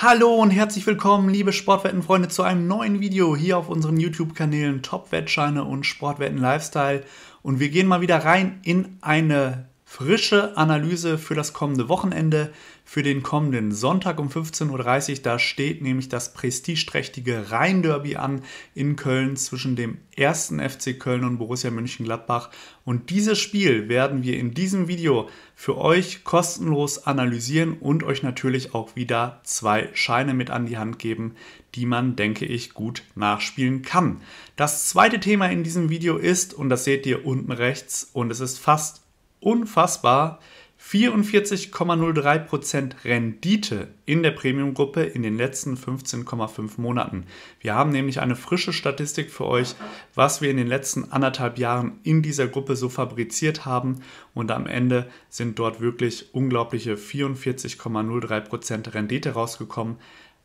Hallo und herzlich willkommen, liebe Sportwettenfreunde, zu einem neuen Video hier auf unseren YouTube-Kanälen Top-Wettscheine und Sportwetten Lifestyle. Und wir gehen mal wieder rein in eine frische Analyse für das kommende Wochenende, für den kommenden Sonntag um 15.30 Uhr. Da steht nämlich das prestigeträchtige Rhein-Derby an in Köln zwischen dem ersten FC Köln und Borussia Mönchengladbach. Und dieses Spiel werden wir in diesem Video für euch kostenlos analysieren und euch natürlich auch wieder zwei Scheine mit an die Hand geben, die man, denke ich, gut nachspielen kann. Das zweite Thema in diesem Video ist, und das seht ihr unten rechts, und es ist fast unfassbar. 44,03% Rendite in der Premium-Gruppe in den letzten 15,5 Monaten. Wir haben nämlich eine frische Statistik für euch, was wir in den letzten anderthalb Jahren in dieser Gruppe so fabriziert haben. Und am Ende sind dort wirklich unglaubliche 44,03% Rendite rausgekommen.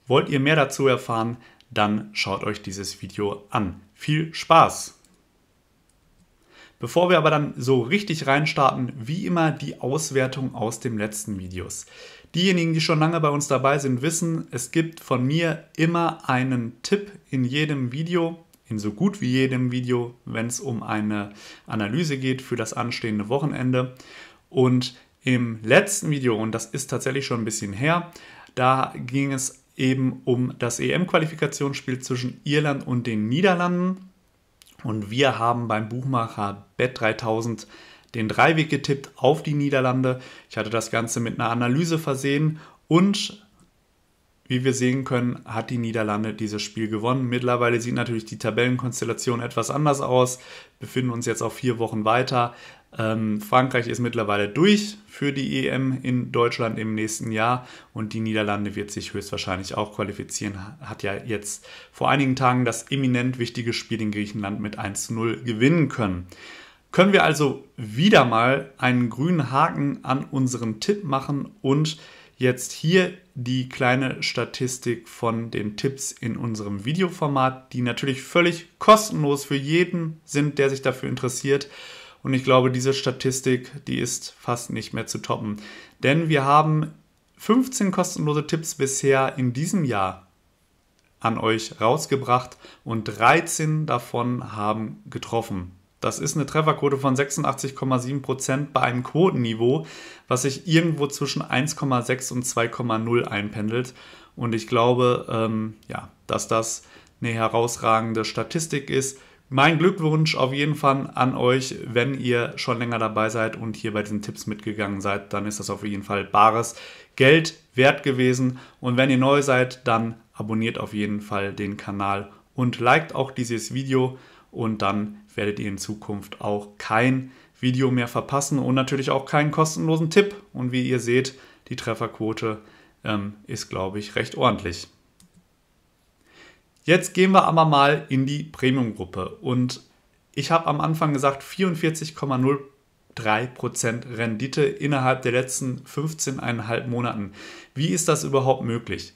Wollt ihr mehr dazu erfahren, dann schaut euch dieses Video an. Viel Spaß! Bevor wir aber dann so richtig reinstarten, wie immer die Auswertung aus dem letzten Videos. Diejenigen, die schon lange bei uns dabei sind, wissen, es gibt von mir immer einen Tipp in jedem Video, in so gut wie jedem Video, wenn es um eine Analyse geht für das anstehende Wochenende. Und im letzten Video, und das ist tatsächlich schon ein bisschen her, da ging es eben um das EM-Qualifikationsspiel zwischen Irland und den Niederlanden. Und wir haben beim Buchmacher Bet 3000 den Dreiweg getippt auf die Niederlande. Ich hatte das Ganze mit einer Analyse versehen und wie wir sehen können, hat die Niederlande dieses Spiel gewonnen. Mittlerweile sieht natürlich die Tabellenkonstellation etwas anders aus. Wir befinden uns jetzt auf vier Wochen weiter. Ähm, Frankreich ist mittlerweile durch für die EM in Deutschland im nächsten Jahr und die Niederlande wird sich höchstwahrscheinlich auch qualifizieren. Hat ja jetzt vor einigen Tagen das eminent wichtige Spiel in Griechenland mit 1 0 gewinnen können. Können wir also wieder mal einen grünen Haken an unseren Tipp machen und jetzt hier die kleine Statistik von den Tipps in unserem Videoformat, die natürlich völlig kostenlos für jeden sind, der sich dafür interessiert. Und ich glaube, diese Statistik, die ist fast nicht mehr zu toppen. Denn wir haben 15 kostenlose Tipps bisher in diesem Jahr an euch rausgebracht und 13 davon haben getroffen. Das ist eine Trefferquote von 86,7% bei einem Quotenniveau, was sich irgendwo zwischen 1,6 und 2,0 einpendelt. Und ich glaube, ähm, ja, dass das eine herausragende Statistik ist, mein Glückwunsch auf jeden Fall an euch, wenn ihr schon länger dabei seid und hier bei diesen Tipps mitgegangen seid, dann ist das auf jeden Fall bares Geld wert gewesen. Und wenn ihr neu seid, dann abonniert auf jeden Fall den Kanal und liked auch dieses Video und dann werdet ihr in Zukunft auch kein Video mehr verpassen und natürlich auch keinen kostenlosen Tipp. Und wie ihr seht, die Trefferquote ähm, ist, glaube ich, recht ordentlich. Jetzt gehen wir aber mal in die Premium-Gruppe. Und ich habe am Anfang gesagt, 44,03% Rendite innerhalb der letzten 15,5 Monaten. Wie ist das überhaupt möglich?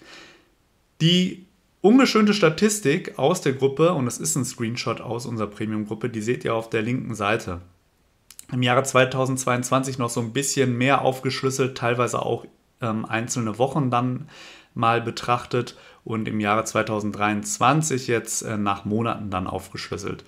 Die ungeschönte Statistik aus der Gruppe, und das ist ein Screenshot aus unserer Premium-Gruppe, die seht ihr auf der linken Seite. Im Jahre 2022 noch so ein bisschen mehr aufgeschlüsselt, teilweise auch ähm, einzelne Wochen dann mal betrachtet und im Jahre 2023 jetzt äh, nach Monaten dann aufgeschlüsselt.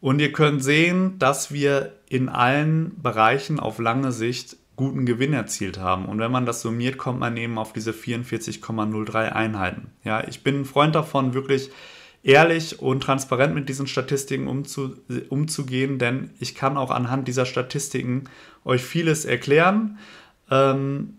Und ihr könnt sehen, dass wir in allen Bereichen auf lange Sicht guten Gewinn erzielt haben. Und wenn man das summiert, kommt man eben auf diese 44,03 Einheiten. Ja, ich bin ein Freund davon, wirklich ehrlich und transparent mit diesen Statistiken umzu, umzugehen, denn ich kann auch anhand dieser Statistiken euch vieles erklären. Ähm,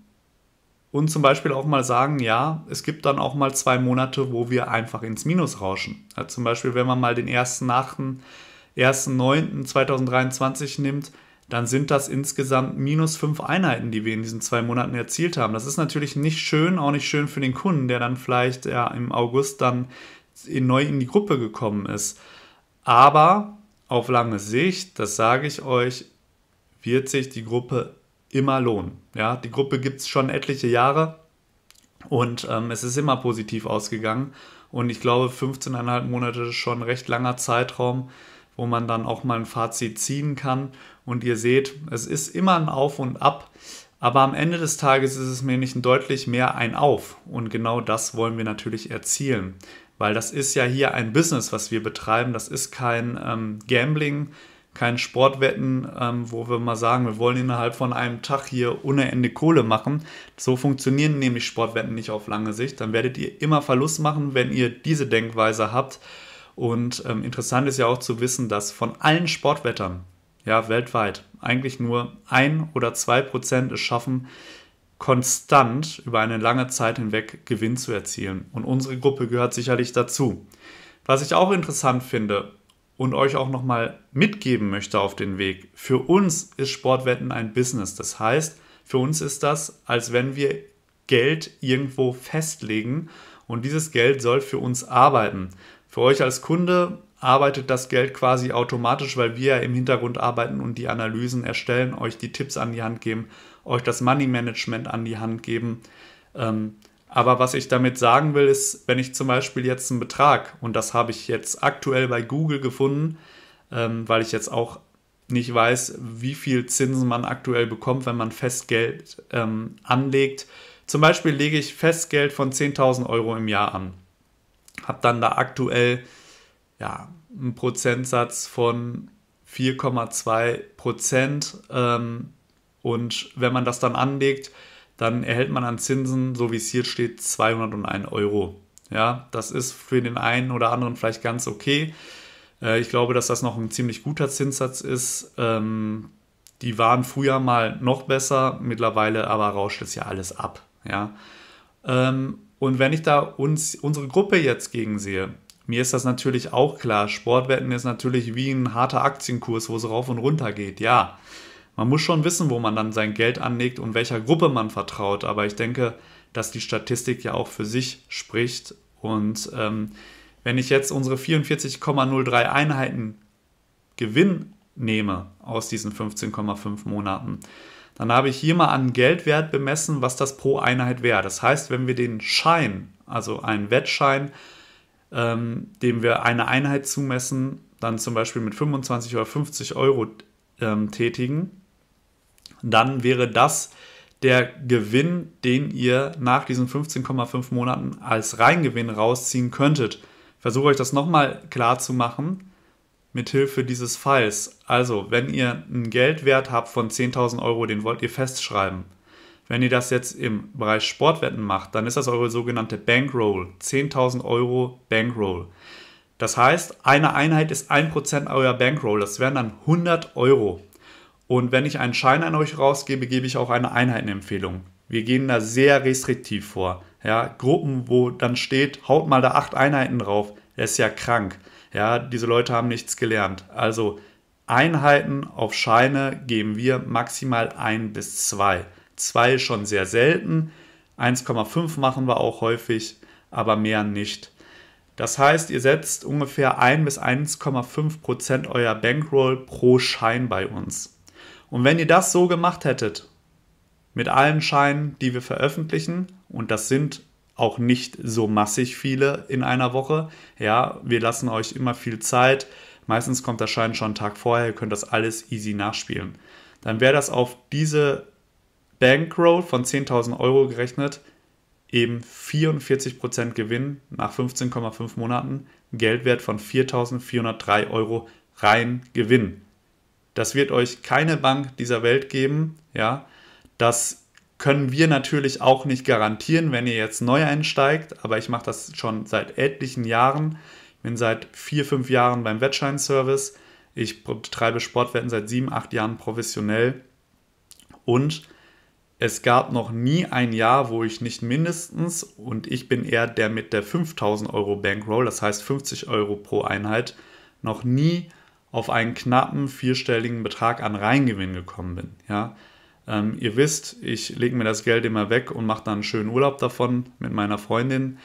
und zum Beispiel auch mal sagen, ja, es gibt dann auch mal zwei Monate, wo wir einfach ins Minus rauschen. Also zum Beispiel, wenn man mal den 1.9.2023 nimmt, dann sind das insgesamt minus fünf Einheiten, die wir in diesen zwei Monaten erzielt haben. Das ist natürlich nicht schön, auch nicht schön für den Kunden, der dann vielleicht ja, im August dann in, neu in die Gruppe gekommen ist. Aber auf lange Sicht, das sage ich euch, wird sich die Gruppe immer lohnen. Ja, die Gruppe gibt es schon etliche Jahre und ähm, es ist immer positiv ausgegangen. Und ich glaube, 15,5 Monate ist schon ein recht langer Zeitraum, wo man dann auch mal ein Fazit ziehen kann. Und ihr seht, es ist immer ein Auf und Ab. Aber am Ende des Tages ist es mir nicht deutlich mehr ein Auf. Und genau das wollen wir natürlich erzielen. Weil das ist ja hier ein Business, was wir betreiben. Das ist kein ähm, Gambling, kein Sportwetten, ähm, wo wir mal sagen, wir wollen innerhalb von einem Tag hier ohne Ende Kohle machen. So funktionieren nämlich Sportwetten nicht auf lange Sicht. Dann werdet ihr immer Verlust machen, wenn ihr diese Denkweise habt. Und ähm, interessant ist ja auch zu wissen, dass von allen Sportwettern, ja, weltweit, eigentlich nur ein oder zwei Prozent es schaffen, konstant über eine lange Zeit hinweg Gewinn zu erzielen. Und unsere Gruppe gehört sicherlich dazu. Was ich auch interessant finde, und euch auch nochmal mitgeben möchte auf den Weg. Für uns ist Sportwetten ein Business. Das heißt, für uns ist das, als wenn wir Geld irgendwo festlegen und dieses Geld soll für uns arbeiten. Für euch als Kunde arbeitet das Geld quasi automatisch, weil wir ja im Hintergrund arbeiten und die Analysen erstellen, euch die Tipps an die Hand geben, euch das Money Management an die Hand geben. Ähm, aber was ich damit sagen will, ist, wenn ich zum Beispiel jetzt einen Betrag, und das habe ich jetzt aktuell bei Google gefunden, ähm, weil ich jetzt auch nicht weiß, wie viel Zinsen man aktuell bekommt, wenn man Festgeld ähm, anlegt. Zum Beispiel lege ich Festgeld von 10.000 Euro im Jahr an. Habe dann da aktuell ja, einen Prozentsatz von 4,2 Prozent. Ähm, und wenn man das dann anlegt, dann erhält man an Zinsen, so wie es hier steht, 201 Euro. Ja, das ist für den einen oder anderen vielleicht ganz okay. Äh, ich glaube, dass das noch ein ziemlich guter Zinssatz ist. Ähm, die waren früher mal noch besser, mittlerweile aber rauscht es ja alles ab. Ja. Ähm, und wenn ich da uns, unsere Gruppe jetzt gegen sehe, mir ist das natürlich auch klar. Sportwetten ist natürlich wie ein harter Aktienkurs, wo es rauf und runter geht. Ja. Man muss schon wissen, wo man dann sein Geld anlegt und welcher Gruppe man vertraut. Aber ich denke, dass die Statistik ja auch für sich spricht. Und ähm, wenn ich jetzt unsere 44,03 Einheiten Gewinn nehme aus diesen 15,5 Monaten, dann habe ich hier mal an Geldwert bemessen, was das pro Einheit wäre. Das heißt, wenn wir den Schein, also einen Wettschein, ähm, dem wir eine Einheit zumessen, dann zum Beispiel mit 25 oder 50 Euro ähm, tätigen, dann wäre das der Gewinn, den ihr nach diesen 15,5 Monaten als Reingewinn rausziehen könntet. versuche euch das nochmal klar zu machen mithilfe dieses Falls. Also, wenn ihr einen Geldwert habt von 10.000 Euro, den wollt ihr festschreiben. Wenn ihr das jetzt im Bereich Sportwetten macht, dann ist das eure sogenannte Bankroll. 10.000 Euro Bankroll. Das heißt, eine Einheit ist 1% eurer Bankroll. Das wären dann 100 Euro. Und wenn ich einen Schein an euch rausgebe, gebe ich auch eine Einheitenempfehlung. Wir gehen da sehr restriktiv vor. Ja, Gruppen, wo dann steht, haut mal da acht Einheiten drauf, das ist ja krank. Ja, diese Leute haben nichts gelernt. Also Einheiten auf Scheine geben wir maximal ein bis zwei. Zwei schon sehr selten. 1,5 machen wir auch häufig, aber mehr nicht. Das heißt, ihr setzt ungefähr 1 bis 1,5 Prozent euer Bankroll pro Schein bei uns. Und wenn ihr das so gemacht hättet, mit allen Scheinen, die wir veröffentlichen, und das sind auch nicht so massig viele in einer Woche, ja, wir lassen euch immer viel Zeit, meistens kommt der Schein schon einen Tag vorher, ihr könnt das alles easy nachspielen. Dann wäre das auf diese Bankroll von 10.000 Euro gerechnet eben 44% Gewinn nach 15,5 Monaten, Geldwert von 4.403 Euro rein Gewinn. Das wird euch keine Bank dieser Welt geben. Ja, das können wir natürlich auch nicht garantieren, wenn ihr jetzt neu einsteigt. Aber ich mache das schon seit etlichen Jahren. Ich bin seit vier, fünf Jahren beim Wettscheinservice. Ich betreibe Sportwetten seit sieben, acht Jahren professionell. Und es gab noch nie ein Jahr, wo ich nicht mindestens, und ich bin eher der mit der 5000 Euro Bankroll, das heißt 50 Euro pro Einheit, noch nie auf einen knappen vierstelligen Betrag an Reingewinn gekommen bin. Ja? Ähm, ihr wisst, ich lege mir das Geld immer weg und mache dann einen schönen Urlaub davon mit meiner Freundin.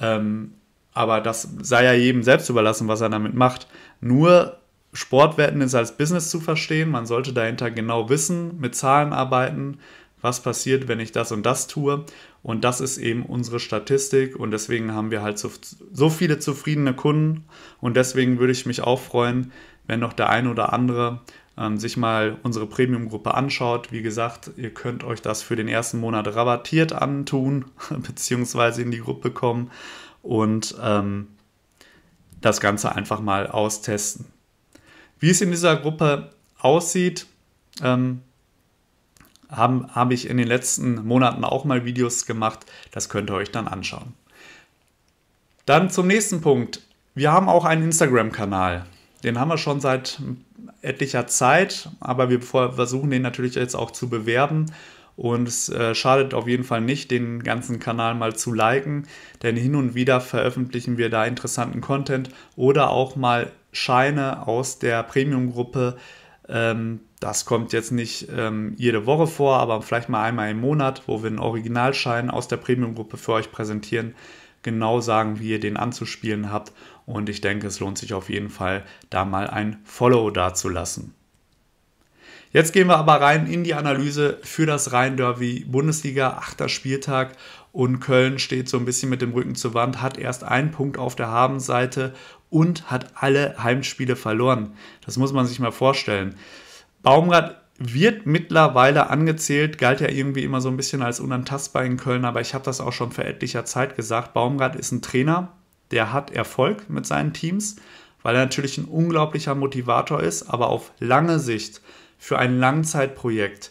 Ähm, aber das sei ja jedem selbst überlassen, was er damit macht. Nur Sportwetten ist als Business zu verstehen. Man sollte dahinter genau wissen, mit Zahlen arbeiten, was passiert, wenn ich das und das tue. Und das ist eben unsere Statistik und deswegen haben wir halt so, so viele zufriedene Kunden und deswegen würde ich mich auch freuen, wenn noch der ein oder andere ähm, sich mal unsere Premium-Gruppe anschaut. Wie gesagt, ihr könnt euch das für den ersten Monat rabattiert antun, beziehungsweise in die Gruppe kommen und ähm, das Ganze einfach mal austesten. Wie es in dieser Gruppe aussieht, ähm, habe hab ich in den letzten Monaten auch mal Videos gemacht. Das könnt ihr euch dann anschauen. Dann zum nächsten Punkt. Wir haben auch einen Instagram-Kanal. Den haben wir schon seit etlicher Zeit, aber wir versuchen den natürlich jetzt auch zu bewerben. Und es äh, schadet auf jeden Fall nicht, den ganzen Kanal mal zu liken, denn hin und wieder veröffentlichen wir da interessanten Content oder auch mal Scheine aus der Premium-Gruppe. Ähm, das kommt jetzt nicht ähm, jede Woche vor, aber vielleicht mal einmal im Monat, wo wir einen Originalschein aus der Premium-Gruppe für euch präsentieren, genau sagen, wie ihr den anzuspielen habt und ich denke, es lohnt sich auf jeden Fall, da mal ein Follow dazulassen. Jetzt gehen wir aber rein in die Analyse für das Rhein-Derby Bundesliga, 8. Spieltag und Köln steht so ein bisschen mit dem Rücken zur Wand, hat erst einen Punkt auf der Habenseite und hat alle Heimspiele verloren. Das muss man sich mal vorstellen. Baumgart wird mittlerweile angezählt, galt ja irgendwie immer so ein bisschen als unantastbar in Köln, aber ich habe das auch schon vor etlicher Zeit gesagt. Baumgart ist ein Trainer, der hat Erfolg mit seinen Teams, weil er natürlich ein unglaublicher Motivator ist, aber auf lange Sicht für ein Langzeitprojekt.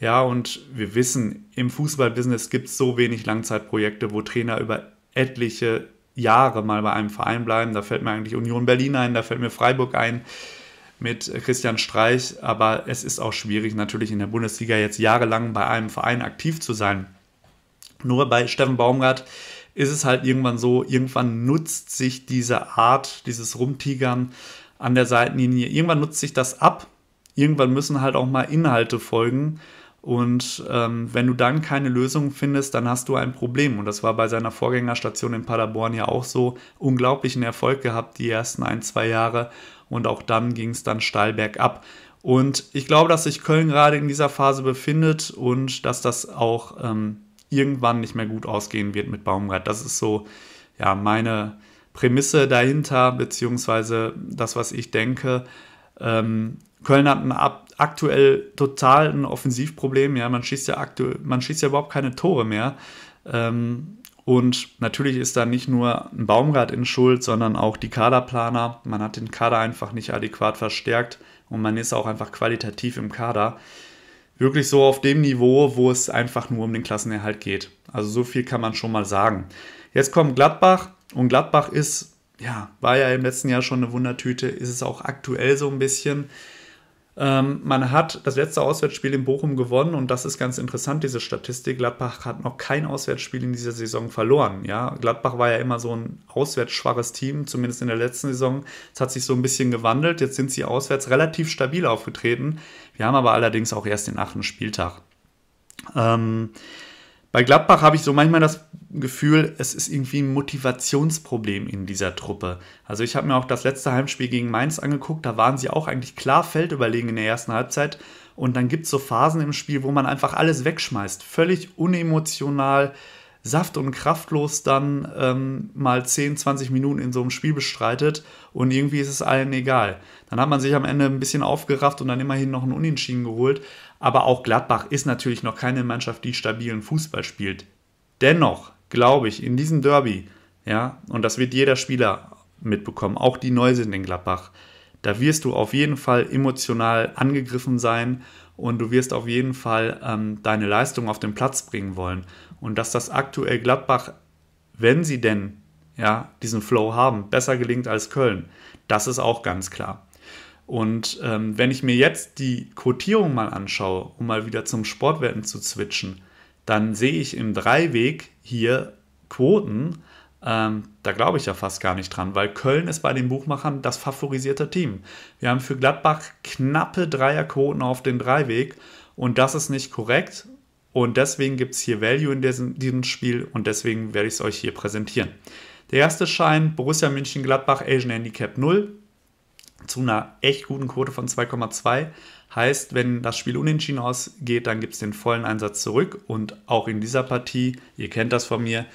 Ja, und wir wissen, im Fußballbusiness gibt es so wenig Langzeitprojekte, wo Trainer über etliche Jahre mal bei einem Verein bleiben. Da fällt mir eigentlich Union Berlin ein, da fällt mir Freiburg ein mit Christian Streich. Aber es ist auch schwierig, natürlich in der Bundesliga jetzt jahrelang bei einem Verein aktiv zu sein. Nur bei Steffen Baumgart ist es halt irgendwann so, irgendwann nutzt sich diese Art, dieses Rumtigern an der Seitenlinie, irgendwann nutzt sich das ab. Irgendwann müssen halt auch mal Inhalte folgen. Und ähm, wenn du dann keine Lösung findest, dann hast du ein Problem. Und das war bei seiner Vorgängerstation in Paderborn ja auch so. Unglaublichen Erfolg gehabt die ersten ein, zwei Jahre. Und auch dann ging es dann steil bergab. Und ich glaube, dass sich Köln gerade in dieser Phase befindet und dass das auch ähm, irgendwann nicht mehr gut ausgehen wird mit Baumgart. Das ist so, ja, meine Prämisse dahinter, beziehungsweise das, was ich denke. Ähm, Köln hat ein Ab aktuell total ein Offensivproblem. Ja, man schießt ja aktuell, man schießt ja überhaupt keine Tore mehr. Ähm, und natürlich ist da nicht nur ein Baumgart in Schuld, sondern auch die Kaderplaner. Man hat den Kader einfach nicht adäquat verstärkt und man ist auch einfach qualitativ im Kader wirklich so auf dem Niveau, wo es einfach nur um den Klassenerhalt geht. Also so viel kann man schon mal sagen. Jetzt kommt Gladbach und Gladbach ist, ja, war ja im letzten Jahr schon eine Wundertüte, ist es auch aktuell so ein bisschen. Ähm, man hat das letzte Auswärtsspiel in Bochum gewonnen und das ist ganz interessant, diese Statistik. Gladbach hat noch kein Auswärtsspiel in dieser Saison verloren. Ja? Gladbach war ja immer so ein auswärtsschwaches Team, zumindest in der letzten Saison. Es hat sich so ein bisschen gewandelt. Jetzt sind sie auswärts relativ stabil aufgetreten. Wir haben aber allerdings auch erst den achten Spieltag. Ähm, bei Gladbach habe ich so manchmal das Gefühl, es ist irgendwie ein Motivationsproblem in dieser Truppe. Also ich habe mir auch das letzte Heimspiel gegen Mainz angeguckt, da waren sie auch eigentlich klar feldüberlegen in der ersten Halbzeit. Und dann gibt es so Phasen im Spiel, wo man einfach alles wegschmeißt. Völlig unemotional, saft- und kraftlos dann ähm, mal 10, 20 Minuten in so einem Spiel bestreitet und irgendwie ist es allen egal. Dann hat man sich am Ende ein bisschen aufgerafft und dann immerhin noch einen Unentschieden geholt. Aber auch Gladbach ist natürlich noch keine Mannschaft, die stabilen Fußball spielt. Dennoch glaube ich, in diesem Derby, ja, und das wird jeder Spieler mitbekommen, auch die neu sind in Gladbach, da wirst du auf jeden Fall emotional angegriffen sein und du wirst auf jeden Fall ähm, deine Leistung auf den Platz bringen wollen. Und dass das aktuell Gladbach, wenn sie denn ja, diesen Flow haben, besser gelingt als Köln, das ist auch ganz klar. Und ähm, wenn ich mir jetzt die Quotierung mal anschaue, um mal wieder zum Sportwetten zu switchen, dann sehe ich im Dreiweg hier Quoten, ähm, da glaube ich ja fast gar nicht dran, weil Köln ist bei den Buchmachern das favorisierte Team. Wir haben für Gladbach knappe Dreierquoten auf den Dreiweg und das ist nicht korrekt. Und deswegen gibt es hier Value in diesem, diesem Spiel und deswegen werde ich es euch hier präsentieren. Der erste Schein Borussia München-Gladbach Asian Handicap 0, zu einer echt guten Quote von 2,2. Heißt, wenn das Spiel unentschieden ausgeht, dann gibt es den vollen Einsatz zurück. Und auch in dieser Partie, ihr kennt das von mir,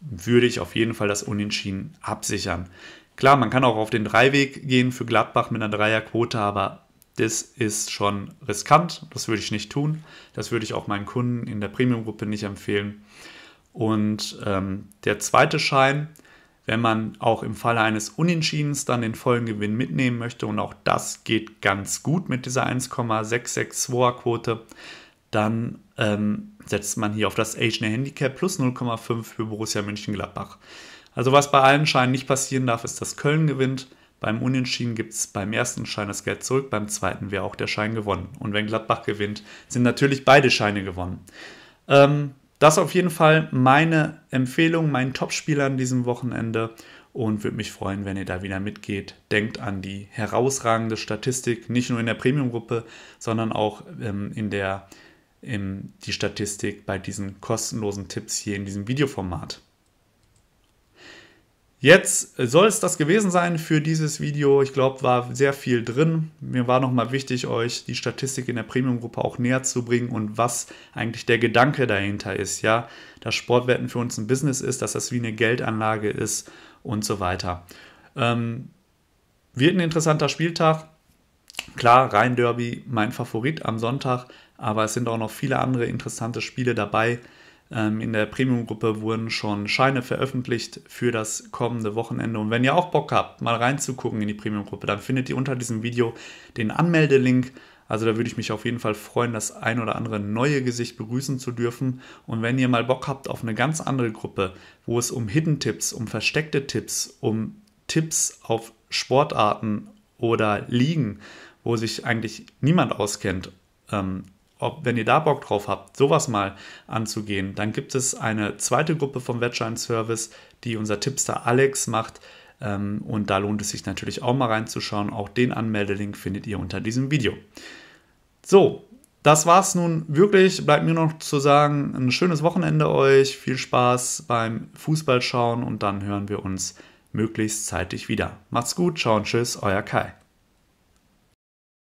würde ich auf jeden Fall das Unentschieden absichern. Klar, man kann auch auf den Dreiweg gehen für Gladbach mit einer Dreierquote, aber das ist schon riskant. Das würde ich nicht tun. Das würde ich auch meinen Kunden in der Premium-Gruppe nicht empfehlen. Und ähm, der zweite Schein wenn man auch im Falle eines Unentschiedens dann den vollen Gewinn mitnehmen möchte, und auch das geht ganz gut mit dieser 1,662er-Quote, dann ähm, setzt man hier auf das Agner Handicap plus 0,5 für Borussia Mönchengladbach. Also was bei allen Scheinen nicht passieren darf, ist, dass Köln gewinnt. Beim Unentschieden gibt es beim ersten Schein das Geld zurück, beim zweiten wäre auch der Schein gewonnen. Und wenn Gladbach gewinnt, sind natürlich beide Scheine gewonnen. Ähm, das ist auf jeden Fall meine Empfehlung, mein Topspieler an diesem Wochenende und würde mich freuen, wenn ihr da wieder mitgeht. Denkt an die herausragende Statistik, nicht nur in der Premium-Gruppe, sondern auch ähm, in der in die Statistik bei diesen kostenlosen Tipps hier in diesem Videoformat. Jetzt soll es das gewesen sein für dieses Video. Ich glaube, war sehr viel drin. Mir war nochmal wichtig, euch die Statistik in der Premium-Gruppe auch näher zu bringen und was eigentlich der Gedanke dahinter ist. Ja, dass Sportwetten für uns ein Business ist, dass das wie eine Geldanlage ist und so weiter. Ähm, wird ein interessanter Spieltag. Klar, Rhein-Derby mein Favorit am Sonntag, aber es sind auch noch viele andere interessante Spiele dabei. Ähm, in der Premium-Gruppe wurden schon Scheine veröffentlicht für das kommende Wochenende. Und wenn ihr auch Bock habt, mal reinzugucken in die Premium-Gruppe, dann findet ihr unter diesem Video den Anmeldelink. Also da würde ich mich auf jeden Fall freuen, das ein oder andere neue Gesicht begrüßen zu dürfen. Und wenn ihr mal Bock habt auf eine ganz andere Gruppe, wo es um Hidden Tipps, um versteckte Tipps, um Tipps auf Sportarten oder Ligen, wo sich eigentlich niemand auskennt, ähm, ob, wenn ihr da Bock drauf habt, sowas mal anzugehen, dann gibt es eine zweite Gruppe vom Wettschein-Service, die unser Tippster Alex macht. Ähm, und da lohnt es sich natürlich auch mal reinzuschauen. Auch den Anmeldelink findet ihr unter diesem Video. So, das war's nun wirklich. Bleibt mir noch zu sagen, ein schönes Wochenende euch, viel Spaß beim Fußballschauen und dann hören wir uns möglichst zeitig wieder. Macht's gut, ciao und tschüss, euer Kai.